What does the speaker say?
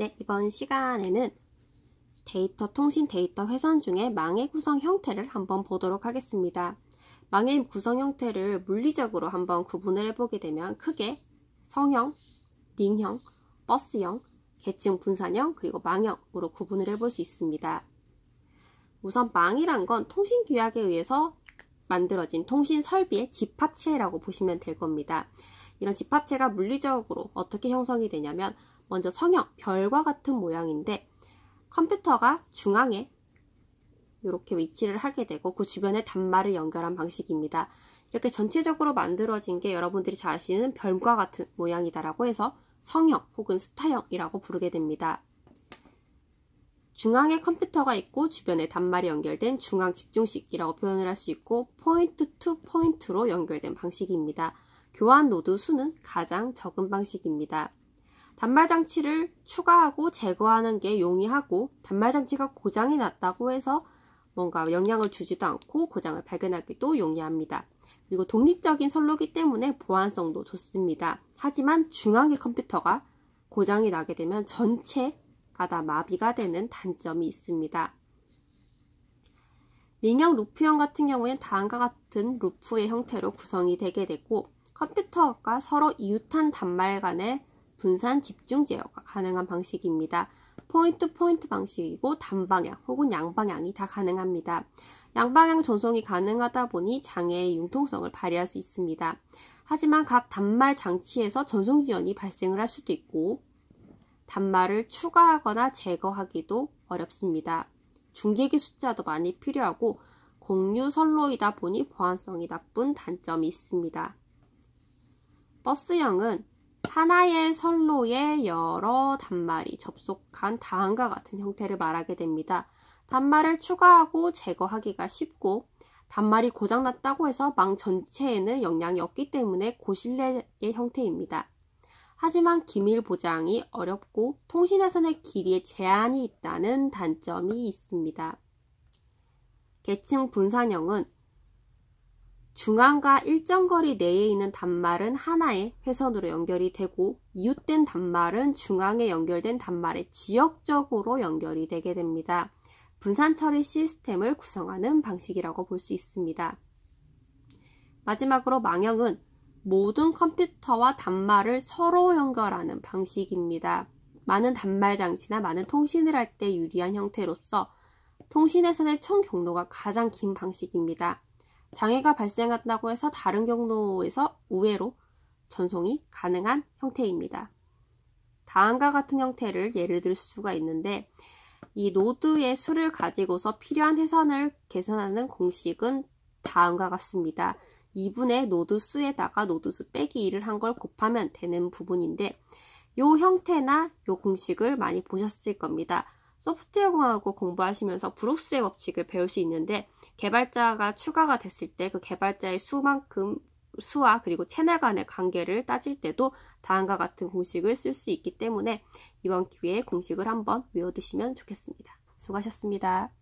네, 이번 시간에는 데이터 통신 데이터 회선 중에 망의 구성 형태를 한번 보도록 하겠습니다. 망의 구성 형태를 물리적으로 한번 구분을 해보게 되면 크게 성형, 링형, 버스형, 계층 분산형, 그리고 망형으로 구분을 해볼 수 있습니다. 우선 망이란 건 통신 규약에 의해서 만들어진 통신 설비의 집합체라고 보시면 될 겁니다. 이런 집합체가 물리적으로 어떻게 형성이 되냐면 먼저 성형, 별과 같은 모양인데 컴퓨터가 중앙에 이렇게 위치를 하게 되고 그 주변에 단말을 연결한 방식입니다. 이렇게 전체적으로 만들어진 게 여러분들이 잘 아시는 별과 같은 모양이다라고 해서 성형 혹은 스타형이라고 부르게 됩니다. 중앙에 컴퓨터가 있고 주변에 단말이 연결된 중앙 집중식이라고 표현을 할 수 있고 포인트 투 포인트로 연결된 방식입니다. 교환 노드 수는 가장 적은 방식입니다. 단말장치를 추가하고 제거하는 게 용이하고 단말장치가 고장이 났다고 해서 뭔가 영향을 주지도 않고 고장을 발견하기도 용이합니다. 그리고 독립적인 선로기 때문에 보안성도 좋습니다. 하지만 중앙의 컴퓨터가 고장이 나게 되면 전체가 다 마비가 되는 단점이 있습니다. 링형 루프형 같은 경우에는 다음과 같은 루프의 형태로 구성이 되게 되고 컴퓨터가 서로 이웃한 단말 간의 분산 집중 제어가 가능한 방식입니다. 포인트 포인트 방식이고 단방향 혹은 양방향이 다 가능합니다. 양방향 전송이 가능하다 보니 장애의 융통성을 발휘할 수 있습니다. 하지만 각 단말 장치에서 전송 지연이 발생을 할 수도 있고 단말을 추가하거나 제거하기도 어렵습니다. 중계기 숫자도 많이 필요하고 공유 선로이다 보니 보안성이 나쁜 단점이 있습니다. 버스형은 하나의 선로에 여러 단말이 접속한 다음과 같은 형태를 말하게 됩니다. 단말을 추가하고 제거하기가 쉽고 단말이 고장났다고 해서 망 전체에는 영향이 없기 때문에 고실뢰의 형태입니다. 하지만 기밀 보장이 어렵고 통신회선의 길이에 제한이 있다는 단점이 있습니다. 계층 분산형은 중앙과 일정 거리 내에 있는 단말은 하나의 회선으로 연결이 되고 이웃된 단말은 중앙에 연결된 단말에 지역적으로 연결이 되게 됩니다. 분산 처리 시스템을 구성하는 방식이라고 볼 수 있습니다. 마지막으로 망형은 모든 컴퓨터와 단말을 서로 연결하는 방식입니다. 많은 단말 장치나 많은 통신을 할 때 유리한 형태로서 통신에서는총 경로가 가장 긴 방식입니다. 장애가 발생한다고 해서 다른 경로에서 우회로 전송이 가능한 형태입니다. 다음과 같은 형태를 예를 들 수가 있는데 이 노드의 수를 가지고서 필요한 해선을 계산하는 공식은 다음과 같습니다. 2분의 노드 수에다가 노드 수 빼기 1을 한 걸 곱하면 되는 부분인데 이 형태나 이 공식을 많이 보셨을 겁니다. 소프트웨어 공학을 공부하시면서 브룩스의 법칙을 배울 수 있는데 개발자가 추가가 됐을 때 그 개발자의 수만큼 수와 그리고 채널 간의 관계를 따질 때도 다음과 같은 공식을 쓸 수 있기 때문에 이번 기회에 공식을 한번 외워두시면 좋겠습니다. 수고하셨습니다.